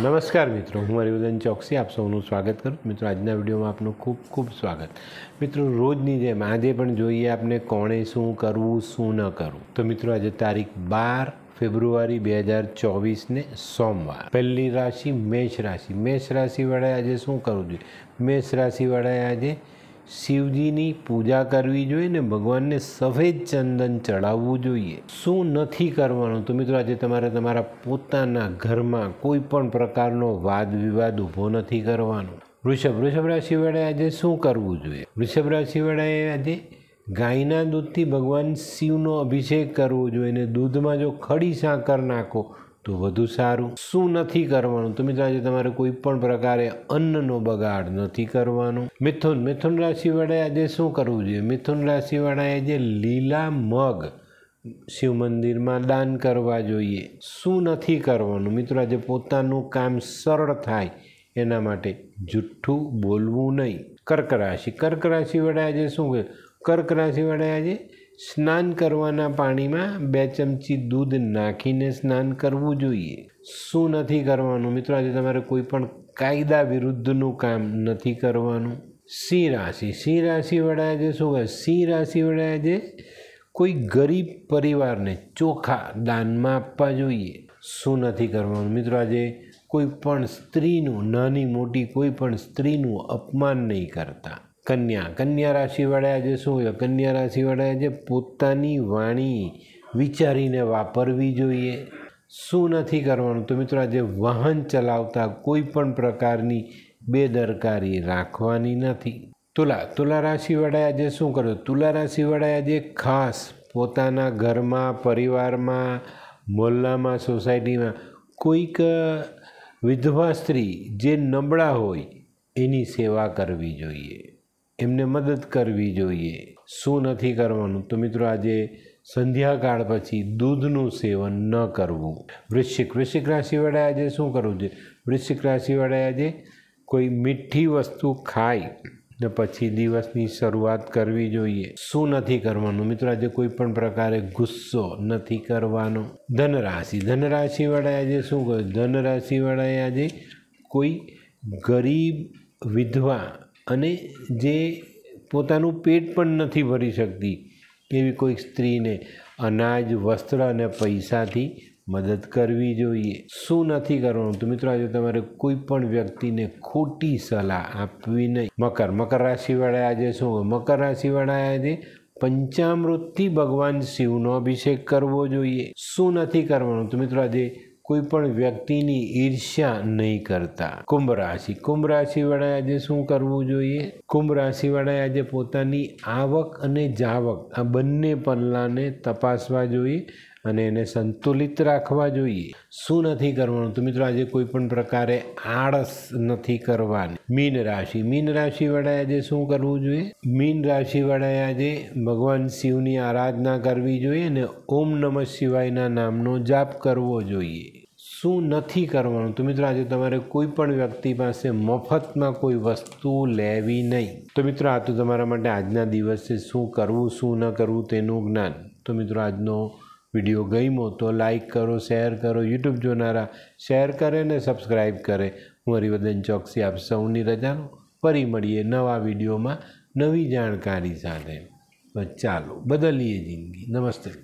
નમસ્કાર મિત્રો હું હરિવર્ધન ચોકસી આપ સૌનું સ્વાગત કરું મિત્રો આજના વિડીયોમાં આપનું ખૂબ ખૂબ સ્વાગત મિત્રો રોજની જેમ આજે પણ જોઈએ આપણે કોણે શું કરવું શું ન કરવું તો મિત્રો આજે તારીખ બાર ફેબ્રુઆરી બે હજાર ચોવીસને સોમવાર પહેલી રાશિ મેષ રાશિ મેષ રાશિવાળાએ આજે શું કરવું જોઈએ મેષ રાશિવાળાએ આજે શિવજીની પૂજા કરવી જોઈએ ને ભગવાનને સફેદ ચંદન ચડાવવું જોઈએ શું નથી કરવાનું તો મિત્રો આજે તમારે તમારા પોતાના ઘરમાં કોઈ પણ પ્રકારનો વાદ વિવાદ ઊભો નથી કરવાનો વૃષભ વૃષભ રાશિ રાશિવાળાએ આજે શું કરવું જોઈએ વૃષભ રાશિવાળાએ આજે ગાયના દૂધથી ભગવાન શિવનો અભિષેક કરવો જોઈએ અને દૂધમાં જો ખડી સાકર નાખો તો વધુ સારું શું નથી કરવાનું તો મિત્રો આજે તમારે કોઈ પણ પ્રકારે અન્નનો બગાડ નથી કરવાનો મિથુન મિથુન રાશિવાળાએ આજે શું કરવું જોઈએ મિથુન રાશિવાળાએ આજે લીલા મગ શિવ મંદિરમાં દાન કરવા જોઈએ શું નથી કરવાનું મિત્રો આજે પોતાનું કામ સરળ થાય એના માટે જુઠ્ઠું બોલવું નહીં કર્ક રાશિ કર્ક રાશિવાળાએ આજે શું કર્યું કર્ક રાશિવાળાએ આજે સ્નાન કરવાના પાણીમાં બે ચમચી દૂધ નાખીને સ્નાન કરવું જોઈએ શું નથી કરવાનું મિત્રો આજે તમારે કોઈ પણ કાયદા વિરુદ્ધનું કામ નથી કરવાનું સિંહ રાશિ સિંહ રાશિવાળા આજે શું કહે સિંહ રાશિવાળા આજે કોઈ ગરીબ પરિવારને ચોખા દાનમાં આપવા જોઈએ શું નથી કરવાનું મિત્રો આજે કોઈ પણ સ્ત્રીનું નાની મોટી કોઈ પણ સ્ત્રીનું અપમાન નહીં કરતા કન્યા કન્યા રાશિવાળા આજે શું હોય કન્યા રાશિવાળા જે પોતાની વાણી વિચારીને વાપરવી જોઈએ શું નથી કરવાનું તો મિત્રો આજે વાહન ચલાવતા કોઈ પણ પ્રકારની બેદરકારી રાખવાની નથી તુલા તુલા રાશિવાળાએ આજે શું કર્યું તુલા રાશિવાળાએ આજે ખાસ પોતાના ઘરમાં પરિવારમાં મોહલ્લામાં સોસાયટીમાં કોઈક વિધવા સ્ત્રી જે નબળા હોય એની સેવા કરવી જોઈએ એમને મદદ કરવી જોઈએ શું નથી કરવાનું તો મિત્રો આજે સંધ્યાકાળ પછી દૂધનું સેવન ન કરવું વૃશ્ચિક વૃશ્ચિક રાશિવાળાએ આજે શું કરવું જોઈએ વૃશ્ચિક રાશિવાળાએ આજે કોઈ મીઠી વસ્તુ ખાય ને પછી દિવસની શરૂઆત કરવી જોઈએ શું નથી કરવાનું મિત્રો આજે કોઈ પણ પ્રકારે ગુસ્સો નથી કરવાનો ધનરાશિ ધનરાશિવાળાએ આજે શું કર્યું ધનરાશિવાળાએ આજે કોઈ ગરીબ વિધવા અને જે પોતાનું પેટ પણ નથી ભરી શકતી એવી કોઈક સ્ત્રીને અનાજ વસ્ત્ર અને પૈસાથી મદદ કરવી જોઈએ શું નથી કરવાનું તો મિત્રો આજે તમારે કોઈ પણ વ્યક્તિને ખોટી સલાહ આપવી નહીં મકર મકર રાશિવાળા આજે શું મકર રાશિવાળા આજે પંચામૃતથી ભગવાન શિવનો અભિષેક કરવો જોઈએ શું નથી કરવાનું તો મિત્રો આજે કોઈ પણ વ્યક્તિની ઈર્ષ્યા નહીં કરતા કુંભ રાશિ કુંભ રાશિવાળાએ આજે શું કરવું જોઈએ કુંભ રાશિવાળાએ આજે પોતાની આવક અને જાવક આ બંને પલ્લાને તપાસવા જોઈએ અને એને સંતુલિત રાખવા જોઈએ શું નથી કરવાનું તો મિત્રો આજે કોઈ પણ પ્રકારે આળસ નથી કરવાની મીન રાશિ મીન રાશિવાળાએ આજે શું કરવું જોઈએ મીન રાશિવાળાએ આજે ભગવાન શિવની આરાધના કરવી જોઈએ અને ઓમ નમઃ શિવાયના નામનો જાપ કરવો જોઈએ શું નથી કરવાનું તો મિત્રો આજે તમારે કોઈ પણ વ્યક્તિ પાસે મફતમાં કોઈ વસ્તુ લેવી નહીં તો મિત્રો આ તો તમારા માટે આજના દિવસે શું કરવું શું ન કરવું તેનું જ્ઞાન તો મિત્રો આજનો વિડીયો ગમ્યો તો લાઇક કરો શેર કરો યુટ્યુબ જોનારા શેર કરે ને સબસ્ક્રાઈબ કરે હું હરિવર્ધન ચોકસી આપ સૌની રજાનો ફરી મળીએ નવા વિડીયોમાં નવી જાણકારી સાથે ચાલો બદલીએ જિંદગી નમસ્તે